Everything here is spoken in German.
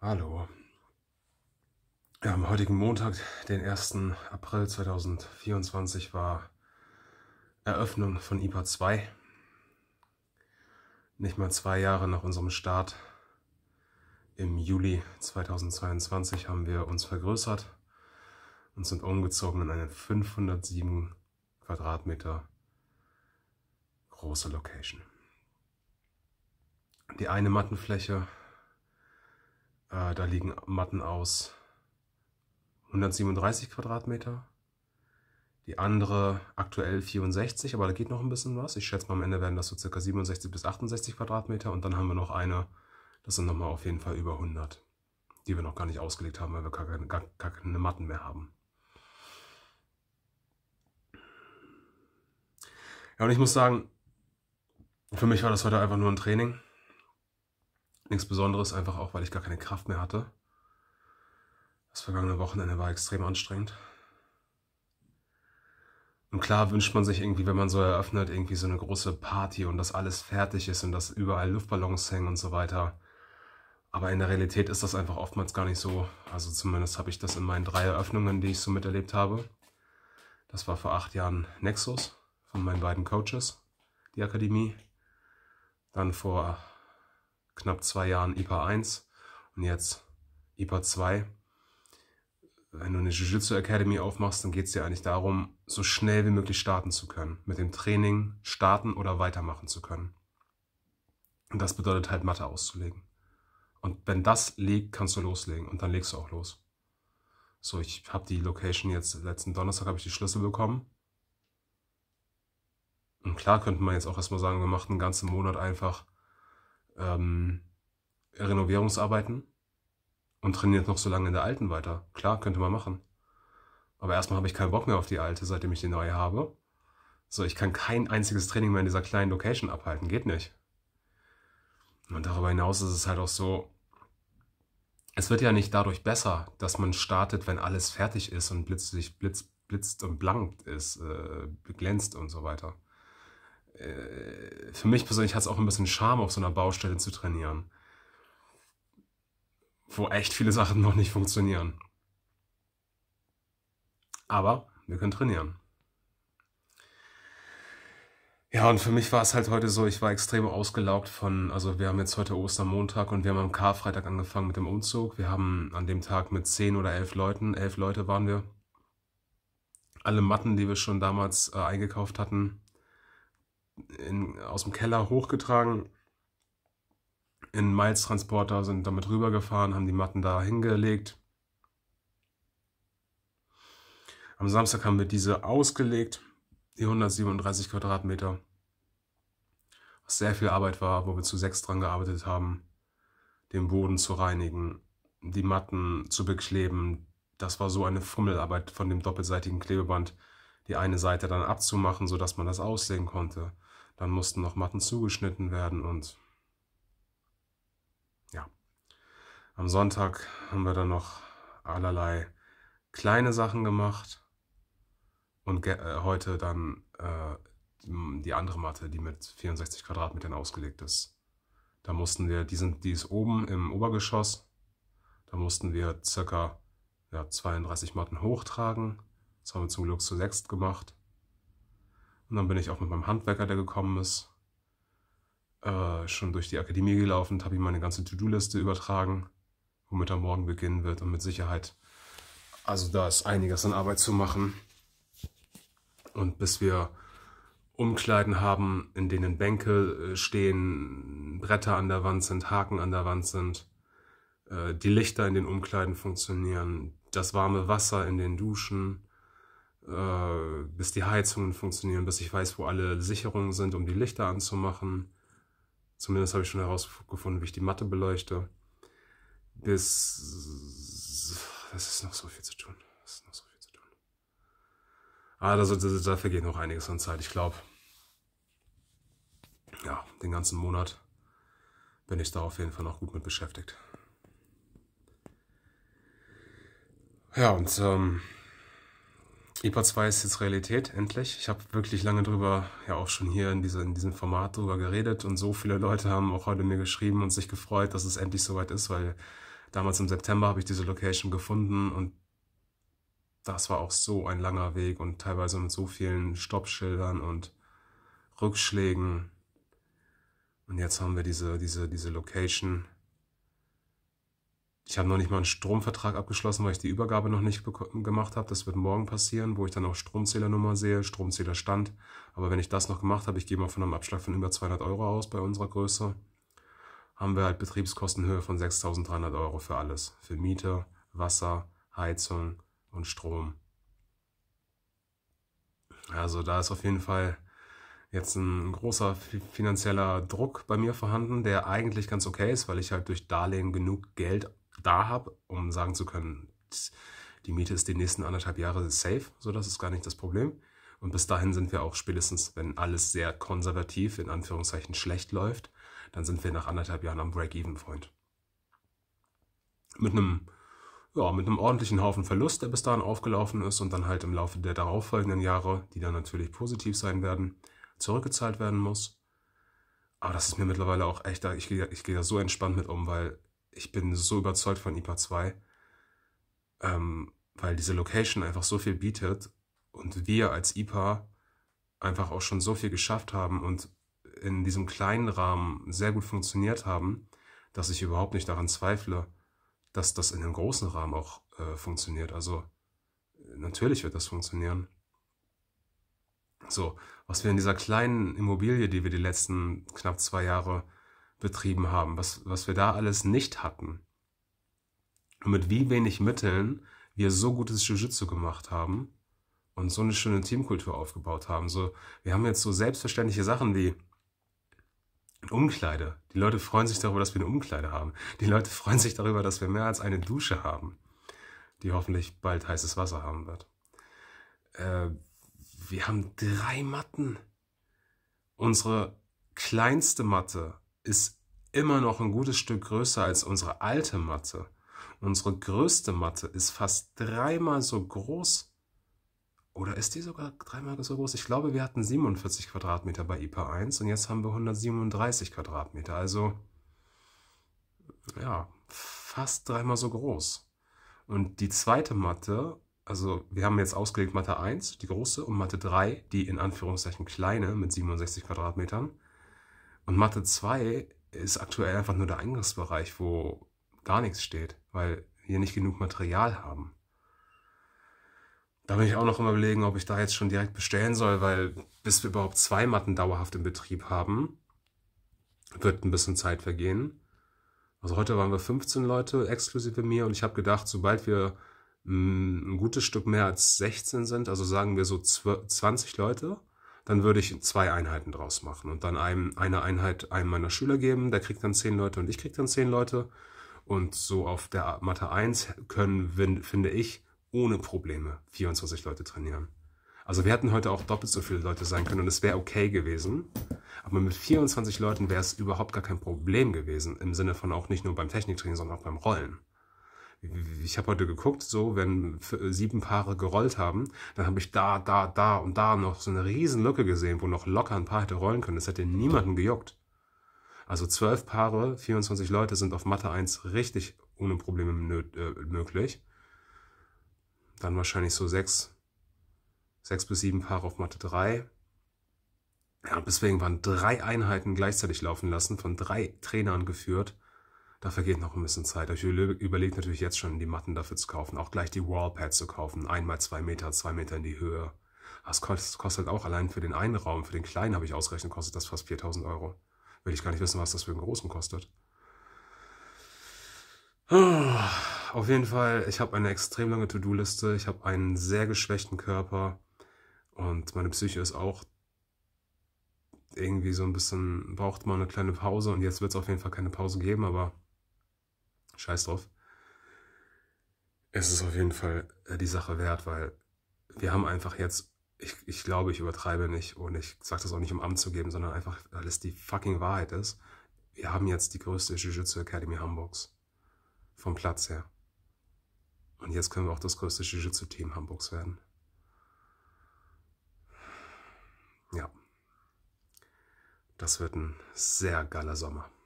Hallo. Ja, am heutigen Montag, den 1. April 2024, war Eröffnung von IPA 2. Nicht mal zwei Jahre nach unserem Start im Juli 2022 haben wir uns vergrößert und sind umgezogen in eine 507 Quadratmeter große Location. Die eine Mattenfläche äh, da liegen Matten aus 137 Quadratmeter. Die andere aktuell 64, aber da geht noch ein bisschen was. Ich schätze mal, am Ende werden das so circa 67 bis 68 Quadratmeter. Und dann haben wir noch eine, das sind nochmal auf jeden Fall über 100, die wir noch gar nicht ausgelegt haben, weil wir gar keine, gar, gar keine Matten mehr haben. Ja, und ich muss sagen, für mich war das heute einfach nur ein Training. Nichts Besonderes, einfach auch, weil ich gar keine Kraft mehr hatte. Das vergangene Wochenende war extrem anstrengend. Und klar wünscht man sich irgendwie, wenn man so eröffnet, irgendwie so eine große Party und dass alles fertig ist und dass überall Luftballons hängen und so weiter. Aber in der Realität ist das einfach oftmals gar nicht so. Also zumindest habe ich das in meinen drei Eröffnungen, die ich so miterlebt habe. Das war vor acht Jahren Nexus von meinen beiden Coaches, die Akademie. Dann vor knapp zwei Jahren IPA 1 und jetzt IPA 2. Wenn du eine Jiu-Jitsu Academy aufmachst, dann geht es dir eigentlich darum, so schnell wie möglich starten zu können. Mit dem Training starten oder weitermachen zu können. Und das bedeutet halt Mathe auszulegen. Und wenn das liegt, kannst du loslegen und dann legst du auch los. So, ich habe die Location jetzt, letzten Donnerstag habe ich die Schlüssel bekommen. Und klar könnte man jetzt auch erstmal sagen, wir machen einen ganzen Monat einfach ähm, Renovierungsarbeiten und trainiert noch so lange in der alten weiter. Klar, könnte man machen. Aber erstmal habe ich keinen Bock mehr auf die alte, seitdem ich die neue habe. So, ich kann kein einziges Training mehr in dieser kleinen Location abhalten. Geht nicht. Und darüber hinaus ist es halt auch so, es wird ja nicht dadurch besser, dass man startet, wenn alles fertig ist und blitzlich, blitz, blitzt und blankt ist, äh, glänzt und so weiter. Äh, für mich persönlich hat es auch ein bisschen Charme, auf so einer Baustelle zu trainieren. Wo echt viele Sachen noch nicht funktionieren. Aber wir können trainieren. Ja, und für mich war es halt heute so, ich war extrem ausgelaugt von, also wir haben jetzt heute Ostermontag und wir haben am Karfreitag angefangen mit dem Umzug. Wir haben an dem Tag mit zehn oder elf Leuten, elf Leute waren wir, alle Matten, die wir schon damals äh, eingekauft hatten, in, aus dem Keller hochgetragen, in Miles-Transporter, sind damit rübergefahren, haben die Matten da hingelegt. Am Samstag haben wir diese ausgelegt, die 137 Quadratmeter. Was sehr viel Arbeit war, wo wir zu sechs dran gearbeitet haben, den Boden zu reinigen, die Matten zu bekleben. Das war so eine Fummelarbeit von dem doppelseitigen Klebeband, die eine Seite dann abzumachen, sodass man das aussehen konnte dann mussten noch Matten zugeschnitten werden und ja. Am Sonntag haben wir dann noch allerlei kleine Sachen gemacht und äh, heute dann äh, die andere Matte, die mit 64 Quadratmetern ausgelegt ist. Da mussten wir, die, sind, die ist oben im Obergeschoss, da mussten wir circa ja, 32 Matten hochtragen. Das haben wir zum Glück zu sechst gemacht. Und dann bin ich auch mit meinem Handwerker, der gekommen ist, äh, schon durch die Akademie gelaufen, habe ihm meine ganze To-Do-Liste übertragen, womit er morgen beginnen wird und mit Sicherheit. Also da ist einiges an Arbeit zu machen. Und bis wir Umkleiden haben, in denen Bänke äh, stehen, Bretter an der Wand sind, Haken an der Wand sind, äh, die Lichter in den Umkleiden funktionieren, das warme Wasser in den Duschen, äh, bis die Heizungen funktionieren, bis ich weiß, wo alle Sicherungen sind, um die Lichter anzumachen. Zumindest habe ich schon herausgefunden, wie ich die Matte beleuchte. Bis. Es ist noch so viel zu tun. Es ist noch so viel zu tun. Ah, also, da vergeht noch einiges an Zeit. Ich glaube, ja, den ganzen Monat bin ich da auf jeden Fall noch gut mit beschäftigt. Ja, und ähm, EPA 2 ist jetzt Realität, endlich. Ich habe wirklich lange drüber, ja auch schon hier in, diese, in diesem Format drüber geredet und so viele Leute haben auch heute mir geschrieben und sich gefreut, dass es endlich soweit ist, weil damals im September habe ich diese Location gefunden und das war auch so ein langer Weg und teilweise mit so vielen Stoppschildern und Rückschlägen. Und jetzt haben wir diese, diese, diese Location ich habe noch nicht mal einen Stromvertrag abgeschlossen, weil ich die Übergabe noch nicht gemacht habe. Das wird morgen passieren, wo ich dann auch Stromzählernummer sehe, Stromzählerstand. Aber wenn ich das noch gemacht habe, ich gehe mal von einem Abschlag von über 200 Euro aus bei unserer Größe, haben wir halt Betriebskostenhöhe von 6.300 Euro für alles. Für Miete, Wasser, Heizung und Strom. Also da ist auf jeden Fall jetzt ein großer finanzieller Druck bei mir vorhanden, der eigentlich ganz okay ist, weil ich halt durch Darlehen genug Geld da habe, um sagen zu können, die Miete ist die nächsten anderthalb Jahre safe, so das ist gar nicht das Problem. Und bis dahin sind wir auch spätestens, wenn alles sehr konservativ, in Anführungszeichen schlecht läuft, dann sind wir nach anderthalb Jahren am Break-Even-Point. Mit einem, ja, mit einem ordentlichen Haufen Verlust, der bis dahin aufgelaufen ist und dann halt im Laufe der darauffolgenden Jahre, die dann natürlich positiv sein werden, zurückgezahlt werden muss. Aber das ist mir mittlerweile auch echt, ich gehe, ich gehe da so entspannt mit um, weil ich bin so überzeugt von IPA 2, ähm, weil diese Location einfach so viel bietet und wir als IPA einfach auch schon so viel geschafft haben und in diesem kleinen Rahmen sehr gut funktioniert haben, dass ich überhaupt nicht daran zweifle, dass das in einem großen Rahmen auch äh, funktioniert. Also natürlich wird das funktionieren. So, was wir in dieser kleinen Immobilie, die wir die letzten knapp zwei Jahre betrieben haben, was, was wir da alles nicht hatten. Und mit wie wenig Mitteln wir so gutes Jiu-Jitsu gemacht haben und so eine schöne Teamkultur aufgebaut haben. So, wir haben jetzt so selbstverständliche Sachen wie Umkleide. Die Leute freuen sich darüber, dass wir eine Umkleide haben. Die Leute freuen sich darüber, dass wir mehr als eine Dusche haben, die hoffentlich bald heißes Wasser haben wird. Äh, wir haben drei Matten. Unsere kleinste Matte ist immer noch ein gutes Stück größer als unsere alte Matte. Unsere größte Matte ist fast dreimal so groß. Oder ist die sogar dreimal so groß? Ich glaube, wir hatten 47 Quadratmeter bei IPA 1 und jetzt haben wir 137 Quadratmeter. Also, ja, fast dreimal so groß. Und die zweite Matte, also wir haben jetzt ausgelegt Matte 1, die große, und Matte 3, die in Anführungszeichen kleine mit 67 Quadratmetern. Und Mathe 2 ist aktuell einfach nur der Eingangsbereich, wo gar nichts steht, weil wir nicht genug Material haben. Da bin ich auch noch überlegen, ob ich da jetzt schon direkt bestellen soll, weil bis wir überhaupt zwei Matten dauerhaft im Betrieb haben, wird ein bisschen Zeit vergehen. Also heute waren wir 15 Leute exklusive mir und ich habe gedacht, sobald wir mm, ein gutes Stück mehr als 16 sind, also sagen wir so 20 Leute, dann würde ich zwei Einheiten draus machen und dann einem, eine Einheit einem meiner Schüler geben, der kriegt dann zehn Leute und ich krieg dann zehn Leute. Und so auf der Mathe 1 können, finde ich, ohne Probleme 24 Leute trainieren. Also wir hätten heute auch doppelt so viele Leute sein können und es wäre okay gewesen. Aber mit 24 Leuten wäre es überhaupt gar kein Problem gewesen. Im Sinne von auch nicht nur beim Techniktraining, sondern auch beim Rollen ich habe heute geguckt, so wenn sieben Paare gerollt haben, dann habe ich da, da, da und da noch so eine riesen Lücke gesehen, wo noch locker ein Paar hätte rollen können. Das hätte niemanden gejuckt. Also zwölf Paare, 24 Leute sind auf Mathe 1 richtig ohne Probleme äh, möglich. Dann wahrscheinlich so sechs, sechs bis sieben Paare auf Mathe 3. Ja, deswegen waren drei Einheiten gleichzeitig laufen lassen, von drei Trainern geführt. Da vergeht noch ein bisschen Zeit. Ich überlege natürlich jetzt schon, die Matten dafür zu kaufen, auch gleich die Wallpad zu kaufen, einmal zwei Meter, zwei Meter in die Höhe. Das ah, kostet auch allein für den einen Raum, für den kleinen habe ich ausgerechnet, kostet das fast 4000 Euro. Will ich gar nicht wissen, was das für den großen kostet. Auf jeden Fall, ich habe eine extrem lange To-Do-Liste, ich habe einen sehr geschwächten Körper und meine Psyche ist auch irgendwie so ein bisschen, braucht mal eine kleine Pause und jetzt wird es auf jeden Fall keine Pause geben, aber scheiß drauf. Es ist auf jeden Fall äh, die Sache wert, weil wir haben einfach jetzt, ich, ich glaube, ich übertreibe nicht und ich sage das auch nicht, um Amt zu geben, sondern einfach, weil es die fucking Wahrheit ist. Wir haben jetzt die größte Jiu-Jitsu Academy Hamburgs. Vom Platz her. Und jetzt können wir auch das größte Jiu-Jitsu-Team Hamburgs werden. Ja. Das wird ein sehr geiler Sommer.